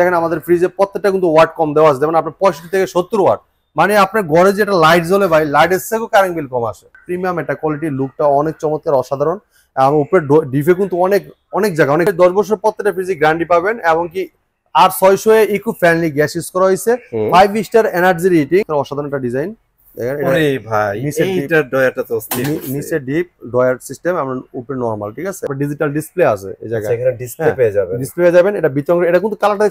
দেখেন আমাদের ফ্রিজে প্রত্যেকটা কিন্তু ওয়াট কম দেওয়া আছে যেমন আপনার পঁয়ষট্টি থেকে সত্তর ওয়াট মানে আপনার ঘরে যেটা লাইট জ্বলে ভাই লাইটের থেকেও কারেন্ট বিল কম আসে প্রিমিয়াম এটা কোয়ালিটির লুকটা অনেক চমৎকার অসাধারণ এবং উপরে ডিফে কিন্তু অনেক অনেক জায়গা অনেক দশ বছর প্রত্যেকটা ফ্রিজে গ্যারান্টি পাবেন এবং কি আর ছয়শো ইকো ফ্রেন্ডলি গ্যাস ইউজ করা হয়েছে ফাইভ স্টার এনার্জি রেটিং অসাধারণ একটা ডিজাইন হ্যাঁ, হ্যাঁ? দেখাবো আর রিসেন্টলি কিন্তু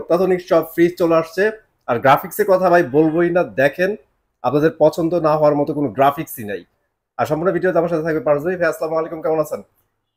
অত্যাধুনিক সব ফ্রিজ চলে আসছে আর গ্রাফিক্স এর কথা ভাই বলবোই না দেখেন আপনাদের পছন্দ না হওয়ার মতো কোনো গ্রাফিক্স নাই আর সম্পূর্ণ ভিডিও আমার সাথে থাকবে পারজ ভাই আসসালামু আলাইকুম কেমন আছেন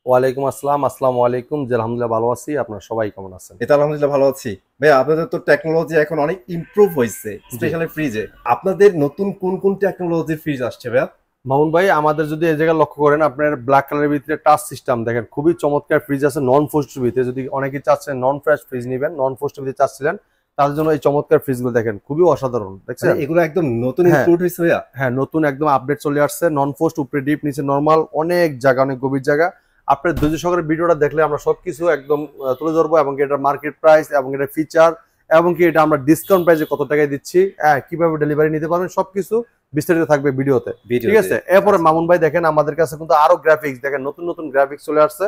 ওয়ালাইকুম আসসালাম আসসালামু আলাইকুম জি আলহামদুলিল্লাহ ভালো আছি আপনারা সবাই কেমন আছেন এটা আলহামদুলিল্লাহ ভালো আছি ভাই আপনাদের তো টেকনোলজি এখন অনেক ইমপ্রুভ হয়েছে স্পেশালি ফ্রিজে আপনাদের নতুন কোন কোন টেকনোলজির ফ্রিজ আসছে ভাই মামুন ভাই আমাদের যদি এই জায়গায় লক্ষ্য করেন আপনার ব্ল্যাক কালারের ভিতরে টাচ সিস্টেম দেখেন খুবই চমৎকার ফ্রিজ আছে নন ফোস্টের ভিতরে যদি অনেকে চাচ্ছেন নন ফ্রেশ ফ্রিজ নেবেন নন ফোস্টের ভিতরে চাচ্ছিলেন তার জন্য এই চমৎকার ফ্রিজগুলো দেখেন খুবই অসাধারণ দেখছেন মানে এগুলো একদম নতুন ইনক্লুড হ্যাঁ। হয়েছে হ্যাঁ নতুন একদম আপডেট চলে আসছে নন ফোস্ট উপরে ডিপ নিচে নর্মাল অনেক জায়গা অনেক গভীর জায়গা আপনার ধৈর্য সকালে ভিডিওটা দেখলে আমরা সবকিছু একদম তুলে ধরবো এবং এটার মার্কেট প্রাইস এবং এটার ফিচার এবং কি এটা আমরা ডিসকাউন্ট প্রাইসে কত টাকায় দিচ্ছি হ্যাঁ কিভাবে ডেলিভারি নিতে পারবেন সবকিছু বিস্তারিত থাকবে ভিডিওতে ঠিক আছে এরপরে মামুন ভাই দেখেন আমাদের কাছে কিন্তু আরো গ্রাফিক্স দেখেন নতুন নতুন গ্রাফিক্স চলে আসছে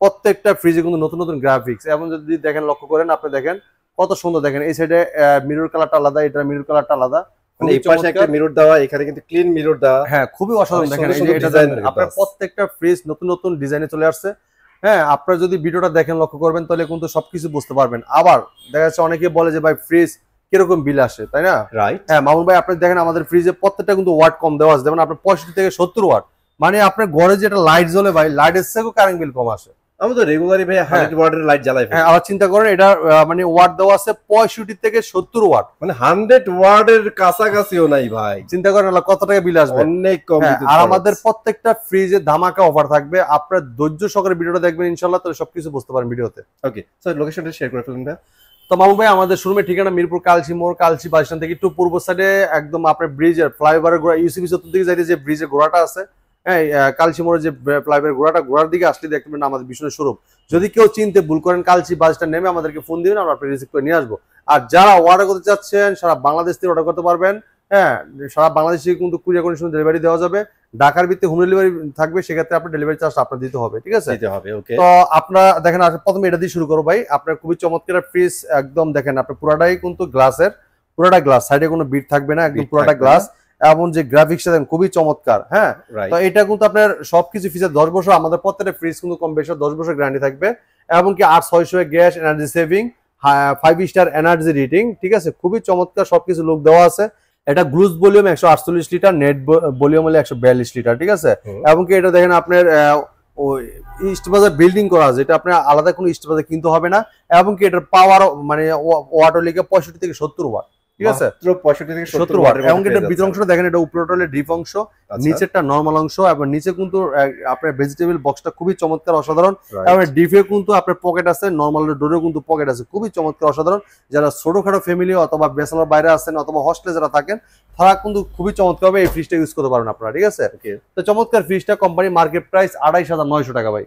প্রত্যেকটা ফ্রিজে কিন্তু নতুন নতুন গ্রাফিক্স এবং যদি দেখেন লক্ষ্য করেন আপনি দেখেন কত সুন্দর দেখেন এই সাইডে মিরুর কালারটা আলাদা এটা মিরুর কালারটা আলাদা মানে হ্যাঁ আপনার হ্যাঁ, আপনারা যদি দেখেন লক্ষ্য করবেন তাহলে কিন্তু সবকিছু বুঝতে পারবেন আবার দেখা যাচ্ছে অনেকে বলে যে ভাই কিরকম বিল আসে তাই না রাইট হ্যাঁ মামুন ভাই আপনি দেখেন আমাদের ফ্রিজে প্রত্যেকটা কিন্তু ওয়াট কম দেওয়া আছে যেমন আপনার পঁয়ষট্টি থেকে সত্তর ওয়াট মানে আপনার ঘরে যেটা লাইট জ্বলে ভাই লাইটের থেকেও কারেন্ট বিল কম আসে হ্যাঁ। হ্যাঁ, মানে দেওয়া আছে পঁয়ষট্টি থেকে সত্তর মানে হান্ড্রেড হ্যাঁ, আমাদের প্রত্যেকটা ফ্রিজে ধামাকা অফার থাকবে আপনার ধৈর্য সহকারে ভিডিওটা দেখবেন ইনশাল্লাহ সবকিছু বুঝতে পারেন ভিডিওতে শেয়ার তো মামু ভাই আমাদের শোরুমের ঠিকানা মিরপুর কালসি মোড় কালসি বাসস্ট্যান্ড থেকে একটু পূর্ব সাইডে একদম আপনার ব্রিজের ফ্লাইওভারের ঘোড়া ইউসিবি চতুর্দিকে যাইতে যে ব্রিজের ঘোড়াটা আছে হ্যাঁ কালচি মোড়ের যে প্লাইবের ঘোড়াটা ঘোড়ার দিকে আসলে দেখতে পারেন আমাদের বিষ্ণু স্বরূপ যদি কেউ চিনতে ভুল করেন কালচি বাসটা নেমে আমাদেরকে ফোন দিবেন আমরা রিসিভ করে নিয়ে আসবো আর যারা অর্ডার করতে চাচ্ছেন সারা বাংলাদেশ থেকে অর্ডার করতে পারবেন হ্যাঁ সারা থেকে কিন্তু কুড়ি কন্ডিশন ডেলিভারি দেওয়া যাবে ঢাকার ভিত্তিতে হোম ডেলিভারি থাকবে সেক্ষেত্রে আপনার ডেলিভারি চার্জ আপনার দিতে হবে ঠিক আছে হবে ওকে তো আপনার দেখেন প্রথমে এটা দিয়ে শুরু করো ভাই আপনার খুবই চমৎকার ফ্রিজ একদম দেখেন আপনার পুরাটাই কিন্তু গ্লাসের পুরাটা গ্লাস সাইডে কোনো বিট থাকবে না একদম পুরাটা গ্লাস এমন যে গ্রাফিক্স খুবই চমৎকার হ্যাঁ তো এটা কিন্তু আপনার সবকিছু ফিচার দশ বছর আমাদের প্রত্যেকটা ফ্রিজ কিন্তু কম বেশি দশ বছর গ্যারান্টি থাকবে এমনকি আর ছয়শো gas energy saving five star energy rating ঠিক আছে খুবই চমৎকার সবকিছু লোক দেওয়া আছে এটা গ্লুজ ভলিউম একশো আটচল্লিশ লিটার নেট ভলিউম হলে একশো বিয়াল্লিশ লিটার ঠিক আছে এমনকি এটা দেখেন আপনার ইস্টবাজার বিল্ডিং করা আছে এটা আপনার আলাদা কোনো বাজার কিনতে হবে না এমনকি এটার পাওয়ার মানে ওয়াটার লিগে পঁয়ষট্টি থেকে সত্তর ওয়াট আচ্ছা। চমৎকার অসাধারণ এবং কিন্তু আপনার পকেট আছে ডোরে কিন্তু পকেট আছে খুবই চমৎকার অসাধারণ যারা ছোটখাটো ফ্যামিলি অথবা বাইরে আছেন অথবা হোস্টেলে যারা থাকেন তারা কিন্তু খুবই চমৎকার এই ইউজ করতে পারেন আপনারা ঠিক আছে তো চমৎকার ফ্রিজটা কোম্পানি মার্কেট প্রাইস আড়াইশ হাজার নয়শো টাকা ভাই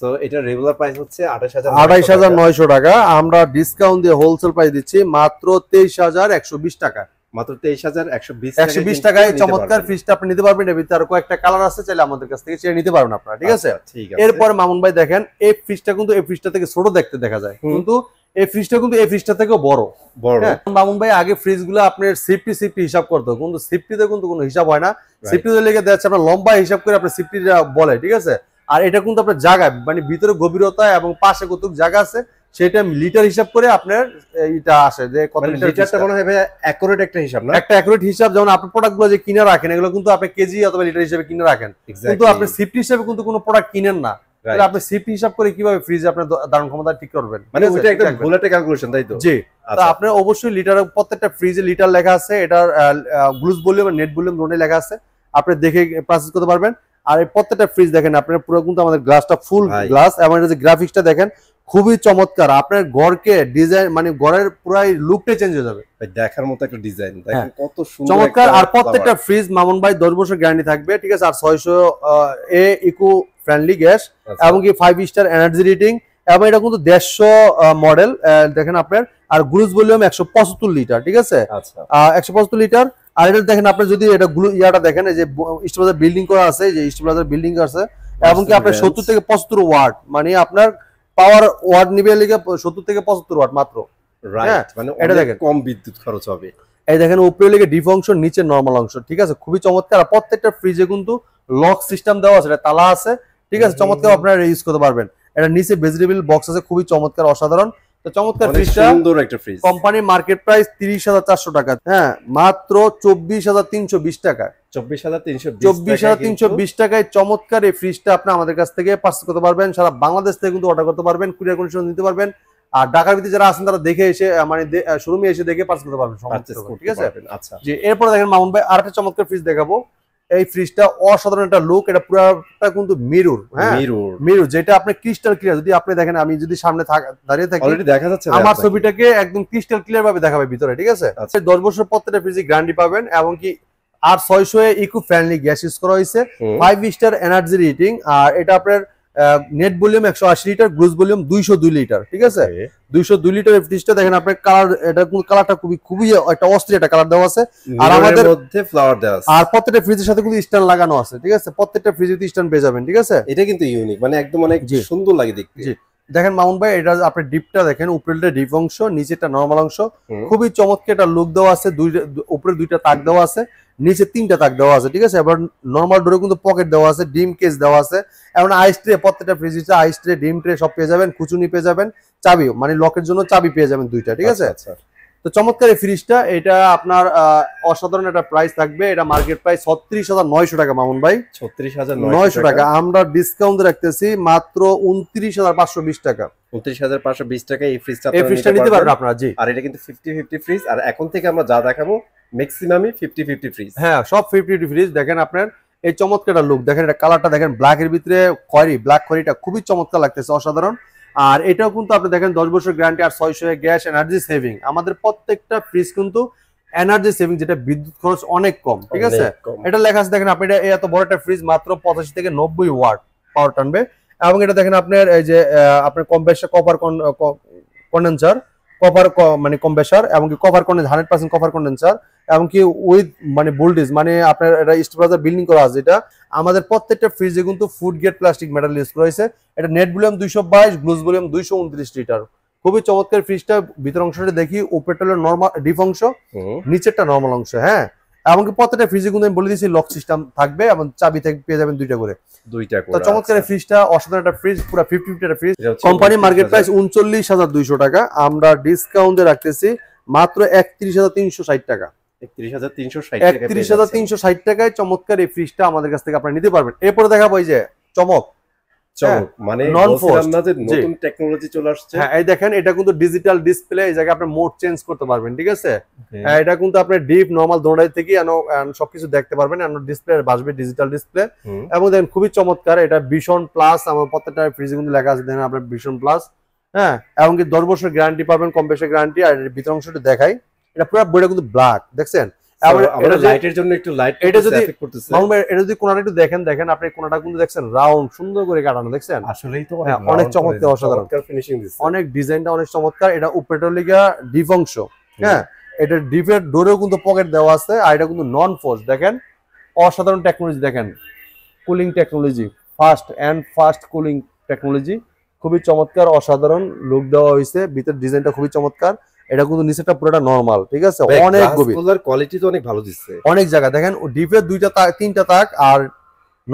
সো এটা রেগুলার প্রাইস হচ্ছে 28900 টাকা আমরা ডিসকাউন্ট দিয়ে হোলসেল প্রাইস দিচ্ছি মাত্র 23120 টাকা মাত্র 23120 টাকায় চমৎকার আপনি নিতে পারবেন কয়েকটা কালার আছে চাইলে আমাদের কাছ থেকে চেয়ে নিতে পারবেন আপনারা ঠিক আছে আচ্ছা, এরপর মামুন ভাই দেখেন এই ফিসটা কিন্তু এই ফিসটা থেকে ছোট দেখতে দেখা যায় কিন্তু এই ফ্রিজটা কিন্তু এই ফ্রিজটা থেকে বড় বড় হ্যাঁ? মামুন ভাই আগে ফ্রিজ গুলো আপনার সিপি সিপি হিসাব করতো কিন্তু সিফটিতে কিন্তু কোনো হিসাব হয় না সিফটিতে লেগে দেখা আপনার লম্বা হিসাব করে আপনার সিফটিটা বলে ঠিক আছে আর এটা কিন্তু আপনার জায়গা মানে ভিতরে গভীরতা এবং পাশে কতটুক জায়গা আছে সেটা লিটার হিসাব করে আপনার এটা আসে যে কত মানে লিটারটা মনে হয় অ্যাকুরেট একটা হিসাব না একটা অ্যাকুরেট হিসাব যেমন আপনি প্রোডাক্টগুলো যে কিনে রাখেন এগুলো কিন্তু আপনি কেজি অথবা লিটার হিসাবে কিনে রাখেন কিন্তু আপনি সিফট হিসাবে কিন্তু কোনো প্রোডাক্ট কিনেন না তাহলে আপনি সিফট হিসাব করে কিভাবে ফ্রিজে আপনার ধারণ ক্ষমতা ঠিক করবেন মানে ওইটা একটা ভুল ক্যালকুলেশন তাই তো জি আচ্ছা। তো আপনার অবশ্যই লিটার প্রত্যেকটা ফ্রিজে লিটার লেখা আছে এটার গ্লুজ ভলিউম নেট ভলিউম দুটোই লেখা আছে আপনি দেখে প্রসেস করতে পারবেন আর এই প্রত্যেকটা ফ্রিজ দেখেন আপনার পুরো কিন্তু আমাদের গ্লাসটা ফুল গ্লাস এবং এটা যে গ্রাফিক্সটা দেখেন খুবই চমৎকার আপনার ঘরকে ডিজাইন মানে ঘরের পুরাই লুকটাই চেঞ্জ হয়ে যাবে দেখার মতো একটা ডিজাইন দেখেন হ্যাঁ। কত সুন্দর চমৎকার আর প্রত্যেকটা ফ্রিজ মামুন ভাই 10 বছর গ্যারান্টি থাকবে ঠিক আছে R 600 A eco friendly gas এবং কি 5 স্টার এনার্জি রেটিং এবং এটা কিন্তু 150 মডেল দেখেন আপনার আর গ্রুজ ভলিউম 175 লিটার ঠিক আছে 175 আচ্ছা। লিটার আর এটা দেখেন আপনি যদি এটা গ্লু ইয়াটা দেখেন যে ইস্ট প্লাজার বিল্ডিং করা আছে যে ইস্ট প্লাজার বিল্ডিং আছে এবং কি আপনার সত্তর থেকে পঁচাত্তর ওয়ার্ড মানে আপনার পাওয়ার ওয়ার্ড নিবে লিগে সত্তর থেকে পঁচাত্তর ওয়ার্ড মাত্র রাইট হ্যাঁ, মানে এটা দেখেন কম বিদ্যুৎ খরচ হবে এই দেখেন উপরে লেগে ডিপ অংশ নিচে নর্মাল অংশ ঠিক আছে খুবই চমৎকার আর প্রত্যেকটা ফ্রিজে কিন্তু লক সিস্টেম দেওয়া আছে এটা তালা আছে ঠিক আছে চমৎকার আপনারা ইউজ করতে পারবেন এটা নিচে ভেজিটেবল বক্স আছে খুবই চমৎকার অসাধারণ তো টাকা টাকায় চমৎকার এই ফ্রিজটা আপনি আমাদের কাছ থেকে করতে পারবেন সারা বাংলাদেশ থেকে কিন্তু অর্ডার করতে পারবেন কন্ডিশন নিতে পারবেন আর ঢাকার ভিতরে যারা আছেন তারা দেখে এসে মানে শোরুমে এসে দেখে পার্স করতে পারবেন ঠিক আছে আচ্ছা এরপর দেখেন মামুন ভাই আরেকটা চমৎকার ফ্রিজ দেখাবো এই ফ্রিজটা অসাধারণ একটা লুক এটা পুরোটা কিন্তু মিরুর হ্যাঁ মিরুর যেটা আপনি ক্রিস্টাল ক্লিয়ার যদি আপনি দেখেন আমি যদি সামনে দাঁড়িয়ে থাকি অলরেডি দেখা যাচ্ছে আমার ছবিটাকে একদম ক্রিস্টাল ক্লিয়ার ভাবে দেখাবে ভিতরে ঠিক আছে 10 আচ্ছা। বছর পরে ফ্রিজ গ্যারান্টি পাবেন এবং কি R 600 A eco friendly gas use করা হয়েছে 5 স্টার এনার্জি রেটিং আর এটা আপনার নেট ভলিউম একশো আশি লিটার গ্রুজ ভলিউম দুইশো দুই লিটার ঠিক আছে দুইশো দুই লিটার ফ্রিজটা দেখেন আপনার কালার এটা কালারটা খুবই খুবই একটা অস্থির একটা কালার দেওয়া আছে আর আমাদের মধ্যে ফ্লাওয়ার দেওয়া আছে আর প্রত্যেকটা ফ্রিজের সাথে কিন্তু স্ট্যান্ড লাগানো আছে ঠিক আছে প্রত্যেকটা ফ্রিজে কিন্তু স্ট্যান্ড পেয়ে যাবেন ঠিক আছে এটা কিন্তু ইউনিক মানে একদম অনেক সুন্দর লাগে দেখতে দেখেন মাউন্ট ভাই এটা আপনার ডিপটা দেখেন উপরেটা ডিপ অংশ নিচেটা নর্মাল অংশ খুবই চমৎকার একটা লুক দেওয়া আছে দুই উপরে দুইটা তাক দেওয়া আছে নিচে তিনটা তাক দেওয়া আছে ঠিক আছে এবার নর্মাল ডোরে কিন্তু পকেট দেওয়া আছে ডিম কেস দেওয়া আছে এখন আইস ট্রে প্রত্যেকটা ফ্রিজ আছে আইস ট্রে ডিম ট্রে সব পেয়ে যাবেন কুচুনি পেয়ে যাবেন চাবি মানে লকের জন্য চাবি পেয়ে যাবেন দুইটা ঠিক আছে আচ্ছা, আচ্ছা। তো চমৎকার এই ফ্রিজটা এটা আপনার অসাধারণ একটা প্রাইস থাকবে এটা মার্কেট প্রাইস ছত্রিশ হাজার নয়শো টাকা মামুন ভাই ছত্রিশ হাজার নয়শো টাকা আমরা ডিসকাউন্ট রাখতেছি মাত্র উনত্রিশ হাজার পাঁচশো বিশ টাকা উনত্রিশ হাজার পাঁচশো বিশ টাকা এই ফ্রিজটা এই ফ্রিজটা নিতে পারবেন আপনারা জি আর এটা কিন্তু ফিফটি ফিফটি ফ্রিজ আর এখন থেকে আমরা যা দেখাবো ম্যাক্সিমামই ফিফটি ফিফটি ফ্রিজ হ্যাঁ সব ফিফটি ফিফটি ফ্রিজ দেখেন আপনার এই চমৎকার লুক দেখেন এটা কালারটা দেখেন ব্ল্যাকের ভিতরে খয়রি ব্ল্যাক খয়রিটা খুবই চমৎকার লাগতেছে অসাধারণ আর এটাও কিন্তু আপনি দেখেন দশ বছর গ্যারান্টি আর ছয়শো গ্যাস এনার্জি সেভিং আমাদের প্রত্যেকটা ফ্রিজ কিন্তু এনার্জি সেভিং যেটা বিদ্যুৎ খরচ অনেক কম ঠিক আছে এটা লেখা আছে দেখেন আপনি এটা এত বড় একটা ফ্রিজ মাত্র পঁচাশি থেকে নব্বই ওয়াট পাওয়ার টানবে এবং এটা দেখেন আপনার এই যে আপনার কম বেশি কপার কন্ডেন্সার কপার মানে কম্প্রেসার এবং কি cover condense hundred percent cover condenser এবং কি উইথ মানে বোল্ডেজ মানে আপনার এটা স্টোরাজার বিল্ডিং করা আছে এটা আমাদের প্রত্যেকটা ফ্রিজে কিন্তু food grade plastic metal use করা হয়েছে এটা নেট ভলিউম দুইশো বাইশ গ্লুজ ভলিউম দুইশো উনত্রিশ লিটার খুবই চমৎকার ফ্রিজটা ভিতর অংশটা দেখি উপরটা নর্মাল ডিফ অংশ নিচেরটা নর্মাল অংশ হ্যাঁ এমনকি প্রত্যেকটা ফ্রিজে কিন্তু আমি বলে দিয়েছি লক সিস্টেম থাকবে এবং চাবি পেয়ে যাবেন দুইটা করে মার্কেট আচ্ছা। উনচল্লিশ হাজার দুইশো টাকা আমরা রাখতেছি মাত্র একত্রিশ হাজার তিনশো ষাট টাকা একত্রিশ হাজার তিনশো ষাট টাকায় চমৎকার এই ফ্রিজটা আমাদের কাছ থেকে আপনারা নিতে পারবেন এরপরে দেখাবো যে চমক হ্যাঁ, মানে হ্যাঁ, হ্যাঁ, সবকিছু দেখতে পারবেন ডিসপ্লে ডিজিটাল ডিসপ্লে এবং খুবই চমৎকার এটা ভীষণ প্লাস আমার প্রত্যেকটা ফ্রিজে কিন্তু লেখা আছে দেখেন আপনার ভীষণ প্লাস হ্যাঁ এমনকি দশ বছর গ্যারান্টি পাবেন কম বেশি গ্যারান্টি আর ভিতর দেখাই এটা পুরো বইটা কিন্তু ব্ল্যাক দেখছেন ডোরেও কিন্তু পকেট দেওয়া আছে আর এটা কিন্তু নন ফোর্স দেখেন অসাধারণ টেকনোলজি দেখেন cooling technology fast and fast cooling technology খুবই চমৎকার অসাধারণ লুক দেওয়া হয়েছে ভিতরে ডিজাইনটা খুবই চমৎকার এটা কিন্তু নিচেটা পুরোটা নরমাল ঠিক আছে অনেক গভীর কোয়ালিটি তো অনেক ভালো দিচ্ছে অনেক জায়গা দেখেন ডিপের দুইটা তাক তিনটা তাক আর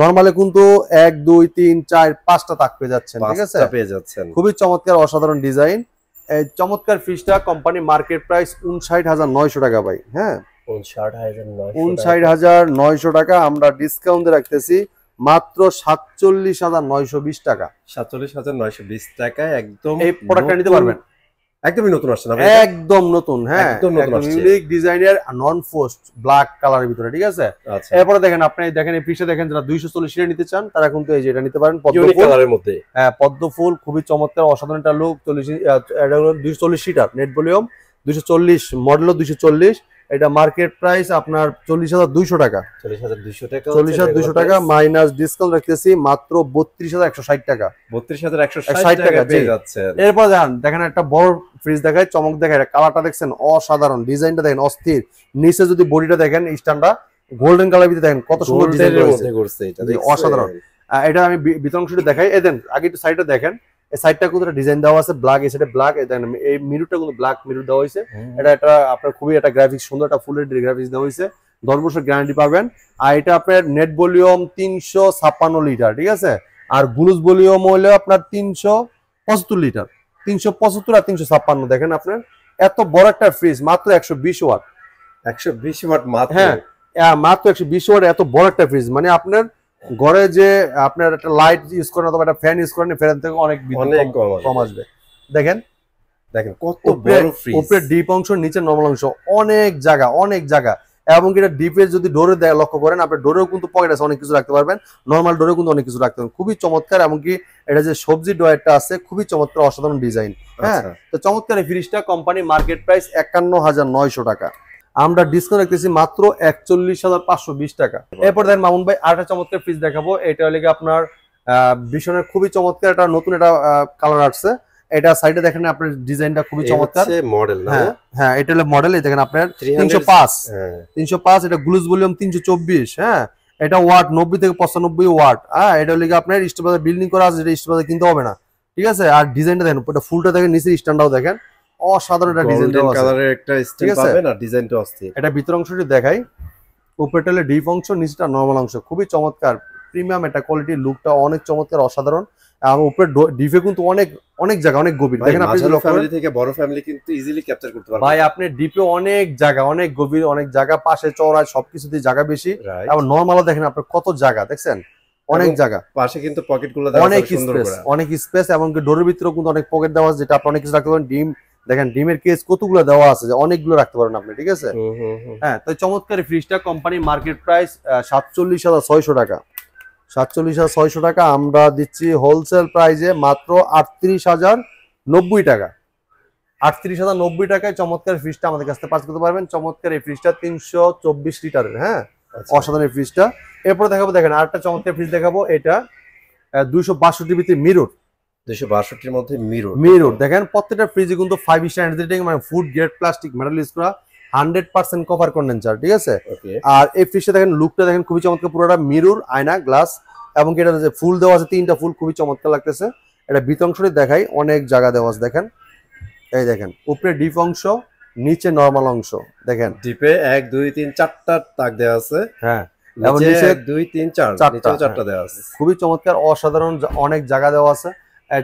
নর্মালে কিন্তু এক দুই তিন চার পাঁচটা তাক পেয়ে যাচ্ছেন ঠিক আছে পেয়ে যাচ্ছেন খুবই চমৎকার অসাধারণ ডিজাইন এই চমৎকার ফ্রিজটা কোম্পানি মার্কেট প্রাইস উনষাট হাজার নয়শো টাকা ভাই হ্যাঁ উনষাট হাজার নয়শো টাকা আমরা ডিসকাউন্টে রাখতেছি মাত্র সাতচল্লিশ হাজার নয়শো বিশ টাকা সাতচল্লিশ হাজার নয়শো বিশ টাকায় একদম এই প্রোডাক্টটা নিতে পারবেন একদমই নতুন আসছে না একদম নতুন হ্যাঁ একদম নতুন আসছে ইউনিক ডিজাইনের নন ফোস্ট ব্ল্যাক কালারের ভিতরে ঠিক আছে আচ্ছা। এরপরে দেখেন আপনি দেখেন এই পিসে দেখেন যারা 240 এর নিতে চান তারা কিন্তু এই যে এটা নিতে পারেন পদ্ম ফুল কালারের মধ্যে হ্যাঁ পদ্ম ফুল খুবই চমৎকার অসাধারণ একটা লুক 40 এটা হলো 240 সিটার নেট ভলিউম 240 মডেলও 240 এটা মার্কেট প্রাইস আপনার চল্লিশ হাজার দুইশো টাকা চল্লিশ হাজার দুইশো টাকা মাইনাস ডিসকাউন্ট রাখতেছি মাত্র বত্রিশ হাজার একশো ষাট টাকা বত্রিশ হাজার একশো ষাট টাকা এরপর দেখেন দেখেন একটা বড় ফ্রিজ দেখায় চমক দেখায় কালারটা দেখছেন অসাধারণ ডিজাইনটা দেখেন অস্থির নিচে যদি বডিটা দেখেন স্ট্যান্ডটা গোল্ডেন কালার ভিতরে দেখেন কত সুন্দর ডিজাইন অসাধারণ এটা আমি বিতরণ অংশটা দেখাই এ দেন আগে একটু সাইডটা দেখেন সাইডটা কতটা ডিজাইন দেওয়া আছে ব্ল্যাক এই সাইডে ব্ল্যাক এই মিরুটা কিন্তু ব্ল্যাক মিরু দেওয়া হয়েছে এটা একটা আপনার খুবই একটা গ্রাফিক্স সুন্দর একটা ফুল গ্রাফিক্স দেওয়া হয়েছে দশ বছর গ্যারান্টি পাবেন আর এটা আপনার নেট ভলিউম তিনশো ছাপ্পান্ন লিটার ঠিক আছে আর গ্লুজ ভলিউম হলে আপনার তিনশো পঁচাত্তর লিটার তিনশো পঁচাত্তর আর তিনশো ছাপ্পান্ন দেখেন আপনার এত বড় একটা ফ্রিজ মাত্র একশো বিশ ওয়াট একশো বিশ ওয়াট মাত্র হ্যাঁ, হ্যাঁ মাত্র একশো বিশ ওয়াট এত বড় একটা ফ্রিজ মানে আপনার ঘরে যে আপনার একটা লাইট ইউজ করেন অথবা একটা ফ্যান ইউজ করেন ফ্যান থেকে অনেক অনেক কম আসবে দেখেন দেখেন কত বড় ফ্রিজ উপরে ডিপ অংশ নিচে নর্মাল অংশ অনেক জায়গা অনেক জায়গা এবং এটা ডিপে যদি ডোরে লক্ষ্য করেন আপনি ডোরেও কিন্তু পকেট আছে অনেক কিছু রাখতে পারবেন নর্মাল ডোরেও কিন্তু অনেক কিছু রাখতে পারবেন খুবই চমৎকার এমনকি এটা যে সবজি ডয়ারটা আছে খুবই চমৎকার অসাধারণ ডিজাইন হ্যাঁ আচ্ছা। তো চমৎকার এই ফ্রিজটা কোম্পানি মার্কেট প্রাইস একান্ন হাজার নয়শো টাকা আমরা ডিসকাউন্ট রাখতেছি মাত্র একচল্লিশ হাজার পাঁচশো বিশ টাকা এরপর দেখেন মামুন ভাই আরেকটা চমৎকার ফ্রিজ দেখাবো এটা লেগে আপনার ভীষণের খুবই চমৎকার একটা নতুন একটা কালার আসছে এটা সাইডে দেখেন আপনার ডিজাইনটা খুবই চমৎকার মডেল হ্যাঁ হ্যাঁ এটা হলো মডেল এই দেখেন আপনার তিনশো পাঁচ হ্যাঁ। তিনশো পাঁচ এটা গ্লুজ ভলিউম তিনশো চব্বিশ হ্যাঁ এটা ওয়াট নব্বই থেকে পঁচানব্বই ওয়াট হ্যাঁ এটা হলে আপনার স্টোবাজার বিল্ডিং করা আছে যেটা স্টোবাজার কিনতে হবে না ঠিক আছে আর ডিজাইনটা দেখেন ওটা ফুলটা দেখেন নিচের স্ট্যান্ডটাও দেখেন অসাধারণ অনেক গভীর অনেক জায়গা পাশে চওড়ায় জায়গা বেশি দেখেন কত জায়গা অনেক জায়গা পাশে কিন্তু পকেট গুলো অনেক স্পেস এবং ডোরের অনেক পকেট দেওয়া যেটা আপনি অনেক কিছু ডিম দেখেন ডিমের কেস কতগুলো দেওয়া আছে যে অনেকগুলো রাখতে পারেন আপনি ঠিক আছে হ্যাঁ তো চমৎকার ফ্রিজটা কোম্পানি মার্কেট প্রাইস সাতচল্লিশ হাজার ছয়শো টাকা সাতচল্লিশ হাজার ছয়শো টাকা আমরা দিচ্ছি হোলসেল প্রাইসে মাত্র আটত্রিশ হাজার নব্বই টাকা আটত্রিশ হাজার নব্বই টাকায় চমৎকার ফ্রিজটা আমাদের কাছ থেকে পাস করতে পারবেন চমৎকার এই ফ্রিজটা তিনশো চব্বিশ লিটারের হ্যাঁ আচ্ছা। অসাধারণ ফ্রিজটা এরপরে দেখাবো দেখেন আরেকটা চমৎকার ফ্রিজ দেখাবো এটা দুইশো বাষট্টি বিতে মিরর দুশো মধ্যে মিরর মিরর দেখেন প্রত্যেকটা ফ্রিজে কিন্তু ফাইভ মানে food grade plastic metal use করা হান্ড্রেড কভার কন্ডেন্সার ঠিক আছে আর এই ফ্রিজটা দেখেন লুকটা দেখেন খুবই চমৎকার পুরোটা মিরর আয়না গ্লাস এবং এটা যে ফুল দেওয়া আছে তিনটা ফুল খুবই চমৎকার লাগতেছে এটা ভিত অংশটি দেখাই অনেক জায়গা দেওয়া আছে দেখেন এই দেখেন উপরে ডিপ অংশ নিচে নর্মাল অংশ দেখেন ডিপে এক দুই তিন চারটা তাক দেওয়া আছে হ্যাঁ এবং দুই তিন চার চারটা চারটা হ্যাঁ। দেওয়া আছে খুবই চমৎকার অসাধারণ অনেক জায়গা দেওয়া আছে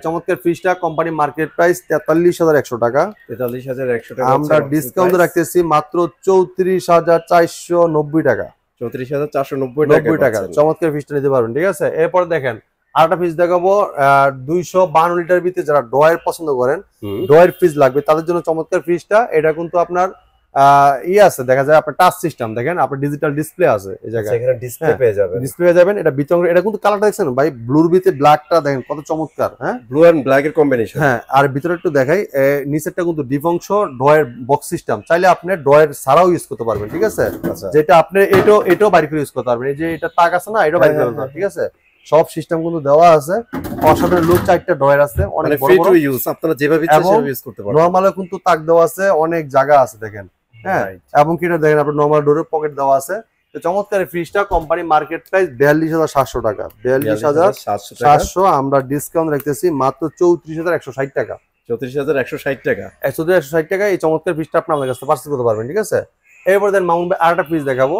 চমৎকার ফ্রিজটা কোম্পানি মার্কেট প্রাইস তেতাল্লিশ হাজার একশো টাকা তেতাল্লিশ হাজার একশো টাকা আমরা ডিসকাউন্ট রাখতেছি মাত্র চৌত্রিশ হাজার চারশো নব্বই টাকা চৌত্রিশ হাজার চারশো নব্বই নব্বই টাকা চমৎকার ফ্রিজটা নিতে পারবেন ঠিক আছে এরপর দেখেন আরেকটা ফ্রিজ দেখাবো দুইশো বান্ন লিটার ভিতরে যারা ডয়ের পছন্দ করেন ডয়ের ফ্রিজ লাগবে তাদের জন্য চমৎকার ফ্রিজটা এটা কিন্তু আপনার ইয়ে আছে দেখা যায় আপনার টাচ সিস্টেম দেখেন আপনার ডিজিটাল ডিসপ্লে আছে ডিসপ্লে আচ্ছা, হ্যাঁ, যাবেন এটা কিন্তু দেখছেন ভাই ব্লুর কত চমৎকার হ্যাঁ ব্লু এন্ড ব্ল্যাক এর হ্যাঁ আর ভিতরে একটু কিন্তু বক্স সিস্টেম চাইলে আপনি ইউজ করতে পারবেন ঠিক আছে আচ্ছা। যেটা আপনি এটাও এটাও ইউজ করতে পারবেন এই যে এটা তাক আছে না এটাও হ্যাঁ, হ্যাঁ, ঠিক আছে সব সিস্টেম কিন্তু দেওয়া আছে অসাধারণ লুক চারটা ড্রয়ার আছে অনেক মানে বড় বড় ইউজ আপনারা যেভাবে ইচ্ছা সেভাবে ইউজ করতে পারবেন নরমালে কিন্তু তাক দেওয়া আছে অনেক জায়গা আছে দেখেন হ্যাঁ এবং কি দেখেন আপনার নর্মাল ডোরের পকেট দেওয়া আছে চমৎকার ফ্রিজটা কোম্পানি মার্কেট প্রাইস বিয়াল্লিশ হাজার সাতশো টাকা বিয়াল্লিশ হাজার সাতশো আমরা ডিসকাউন্ট রাখতেছি মাত্র চৌত্রিশ হাজার একশো ষাট টাকা চৌত্রিশ হাজার একশো ষাট টাকা একশো এই চমৎকার আপনি কাছে করতে পারবেন ঠিক আছে এরপর দেন মাউন্ট ফ্রিজ দেখাবো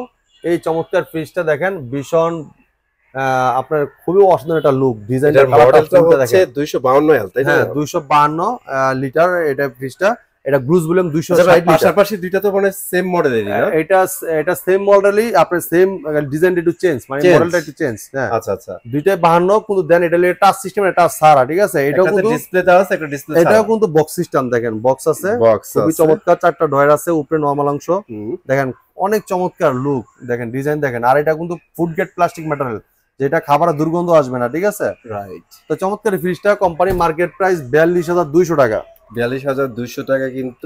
এই চমৎকার ফ্রিজটা দেখেন ভীষণ আপনার খুবই একটা লুক ডিজাইন লিটার এটা ফ্রিজটা এটা গ্রুজ দুইশো আচ্ছা পাশাপাশি দুইটা তো মানে সেম মডেলের হ্যাঁ, এটা এটা সেম মডেলই আপনার সেম ডিজাইন একটু চেঞ্জ মানে মডেলটা একটু চেঞ্জ হ্যাঁ আচ্ছা আচ্ছা বাহান্ন কিন্তু দেন এটা টাচ সিস্টেম এটা সারা ঠিক আছে এটাও কিন্তু ডিসপ্লে আছে একটা ডিসপ্লে এটাও কিন্তু বক্স সিস্টেম দেখেন বক্স আছে খুবই চমৎকার চারটা ডয়ের আছে উপরে নর্মাল অংশ দেখেন অনেক চমৎকার লুক দেখেন ডিজাইন দেখেন আর এটা কিন্তু ফুড গেট প্লাস্টিক ম্যাটেরিয়াল যেটা খাবারের দুর্গন্ধ আসবে না ঠিক আছে রাইট তো চমৎকার ফ্রিজটা কোম্পানি মার্কেট প্রাইস বিয়াল্লিশ হাজার দুইশো টাকা হ্যাঁ, অসাধারণ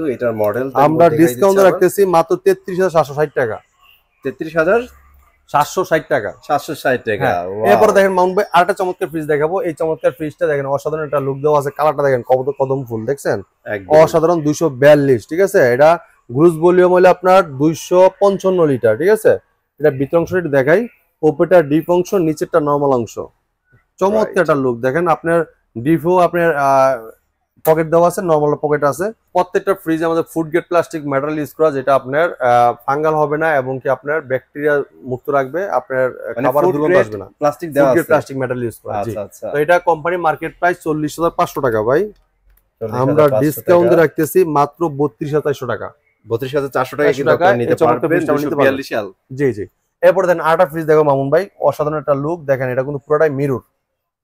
কদম ফুল দেখছেন অসাধারণ দুইশো বিয়াল্লিশ ঠিক আছে এটা গ্রুজ ভলিউম হলে আপনার দুইশো পঞ্চান্ন লিটার ঠিক আছে এটা ভিতর দেখাই ওপেটা ডিপ অংশ নিচেরটা নর্মাল অংশ চমৎকার একটা লুক দেখেন আপনার ডিফও আপনার পকেট দেওয়া আছে নর্মাল পকেট আছে প্রত্যেকটা ফ্রিজ আমাদের food grade plastic metal use করা যেটা আপনার ফাঙ্গাল হবে না এবং কি আপনার ব্যাকটেরিয়া মুক্ত রাখবে আপনার মানে খাবার দুর্গন্ধ আসবে না প্লাস্টিক দেওয়া আছে প্লাস্টিক মেটাল ইউজ করা আছে আচ্ছা, আচ্ছা। তো এটা কোম্পানি মার্কেট প্রাইস 40500 টাকা ভাই আমরা ডিসকাউন্টে রাখতেছি মাত্র 32400 টাকা 32400 টাকা কিন্তু আপনি নিতে পারবেন 42 সাল জি জি এরপর দেন আটা ফ্রিজ দেখো মামুন ভাই অসাধারণ একটা লুক দেখেন এটা কিন্তু পুরোটাই মিরর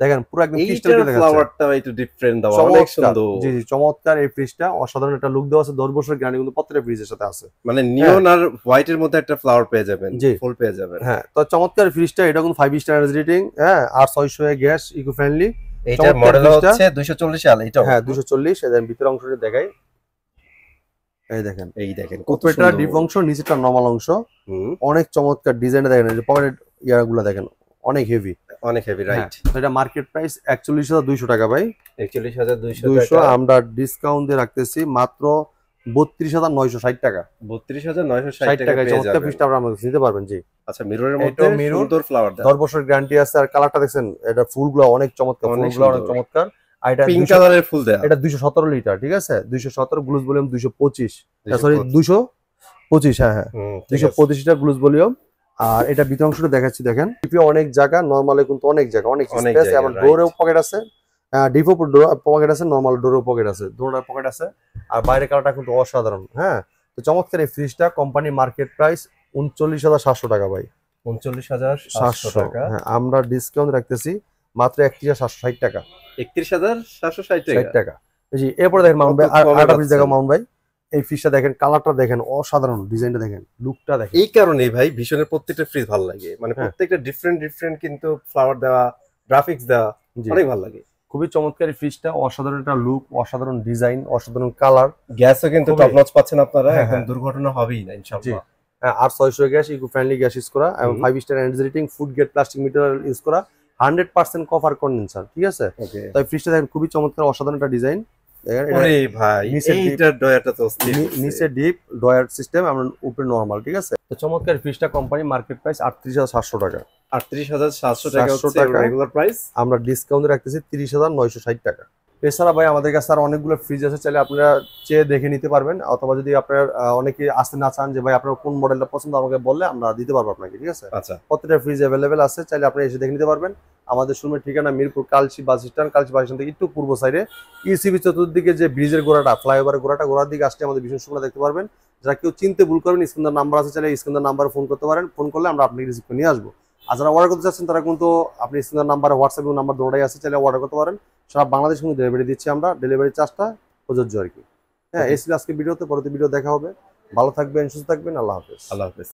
দেখেন পুরো একদম ক্রিস্টাল ফ্লাওয়ারটা একটু ডিফারেন্ট দাও অনেক সুন্দর জি জি চমৎকার এই ফ্রিজটা অসাধারণ একটা লুক দেওয়া আছে 10 গ্যারান্টি কিন্তু ফ্রিজের সাথে আছে মানে নিয়ন হ্যাঁ। আর হোয়াইট এর মধ্যে একটা ফ্লাওয়ার পেয়ে যাবেন ফুল পেয়ে যাবেন হ্যাঁ তো চমৎকার ফ্রিজটা এটা কিন্তু 5 স্টার এনার্জি রেটিং হ্যাঁ R 600 A gas eco friendly এটা মডেল হচ্ছে 240 এটা হ্যাঁ 240 এর ভিতর অংশটা দেখাই এই দেখেন এই দেখেন অংশ অনেক চমৎকার ডিজাইন দেখেন দেখেন অনেক হেভি অনেক হেভি হ্যাঁ, রাইট এটা মার্কেট প্রাইস 41200 টাকা ভাই 41200 টাকা আমরা ডিসকাউন্ট দিয়ে রাখতেছি মাত্র 32960 টাকা 32960 টাকা চমৎকার পিসটা আপনারা নিতে পারবেন জি আচ্ছা মিররের মধ্যে 10 বছর গ্যারান্টি আছে আর কালারটা দেখেন এটা ফুলগুলো অনেক চমৎকার ফুলগুলো অনেক চমৎকার এটা পিঙ্ক কালারের ফুল দেয়া এটা 217 লিটার ঠিক আছে 217 গ্লুস ভলিউম 225 সরি 200 পঁচিশ হ্যাঁ হ্যাঁ দুইশো পঁচিশটা গ্লুস ভলিউম আর এটা ভিতর অংশটা দেখাচ্ছি দেখেন ডিপি অনেক জায়গা নর্মালে কিন্তু অনেক জায়গা অনেক স্পেস এবং ডোরেও পকেট আছে ডিপো পকেট আছে নর্মাল ডোরও পকেট আছে ডোরার পকেট আছে আর বাইরের কালারটা কিন্তু অসাধারণ হ্যাঁ তো চমৎকার এই ফ্রিজটা কোম্পানি মার্কেট প্রাইস উনচল্লিশ হাজার সাতশো টাকা ভাই উনচল্লিশ হাজার সাতশো টাকা হ্যাঁ, আমরা ডিসকাউন্ট রাখতেছি মাত্র একত্রিশ হাজার সাতশো ষাট টাকা একত্রিশ হাজার সাতশো ষাট টাকা জি এরপরে দেখেন মাউন্ট ভাই আর আটা ফ্রিজ দেখা মাউন্ট ভাই এই ফ্রিজটা দেখেন কালারটা দেখেন অসাধারণ ডিজাইনটা দেখেন লুকটা দেখেন এই কারণে ভাই ভীষণের প্রত্যেকটা ফ্রিজ ভালো লাগে মানে হ্যাঁ। প্রত্যেকটা ডিফারেন্ট ডিফারেন্ট কিন্তু ফ্লাওয়ার দেওয়া গ্রাফিক্স দেওয়া অনেক ভালো লাগে খুবই চমৎকারী ফ্রিজটা অসাধারণ একটা লুক অসাধারণ ডিজাইন অসাধারণ কালার গ্যাসও কিন্তু টপ নচ পাচ্ছেন আপনারা হ্যাঁ, এখন হ্যাঁ। দুর্ঘটনা হবেই না ইনশাআল্লাহ আর ছয়শো gas eco friendly gas use করা এবং five star energy rating food grade plastic material use করা হান্ড্রেড পার্সেন্ট কভার কন্ডেন্সার ঠিক আছে তাই ফ্রিজটা দেখেন খুবই চমৎকার অসাধারণ একটা ডিজাইন কোম্পানি মার্কেট প্রাইস আটত্রিশ হাজার সাতশো টাকা আটত্রিশ হাজার টাকা রাখতেছি তিরিশ হাজার নয়শো ষাট টাকা এছাড়া ভাই আমাদের কাছে আর অনেকগুলো ফ্রিজ আছে চাইলে আপনারা চেয়ে দেখে নিতে পারবেন অথবা যদি আপনার অনেকে আসতে না চান যে ভাই আপনার কোন মডেলটা পছন্দ আমাকে বললে আমরা দিতে পারবো আপনাকে ঠিক আছে আচ্ছা প্রত্যেকটা ফ্রিজ অ্যাভেলেবেল আছে চাইলে আপনি এসে দেখে নিতে পারবেন আমাদের শোরুমের ঠিকানা Mirpur Kalshi bus stand Kalshi bus stand থেকে একটু পূর্ব সাইডে ইসিবি চতুর্দিকে যে ব্রিজের গোড়াটা ফ্লাইওভারের গোড়াটা গোড়ার দিকে আসলে আমাদের ভীষণ সুবিধা দেখতে পারবেন যারা কেউ চিনতে ভুল করবেন স্ক্রিনদার নাম্বার আছে চাইলে স্ক্রিনদার নাম্বার ফোন করতে পারেন ফোন করলে আমরা আপনি রিসিভ করে নিয়ে আসবো আর যারা অর্ডার করতে চাচ্ছেন তারা কিন্তু আপনি স্ক্রিনদার নাম্বারে হোয়াটসঅ্যাপ এবং নাম্বার দৌড়াই আছে চাইলে অর্ডার করতে পারেন সারা বাংলাদেশ কিন্তু ডেলিভারি দিচ্ছি আমরা ডেলিভারি চার্জটা প্রযোজ্য আর কি হ্যাঁ এসি আজকে ভিডিওতে পরবর্তী ভিডিও দেখা হবে ভালো থাকবেন সুস্থ থাকবেন আল্লাহ হাফেজ আল্লাহ হাফেজ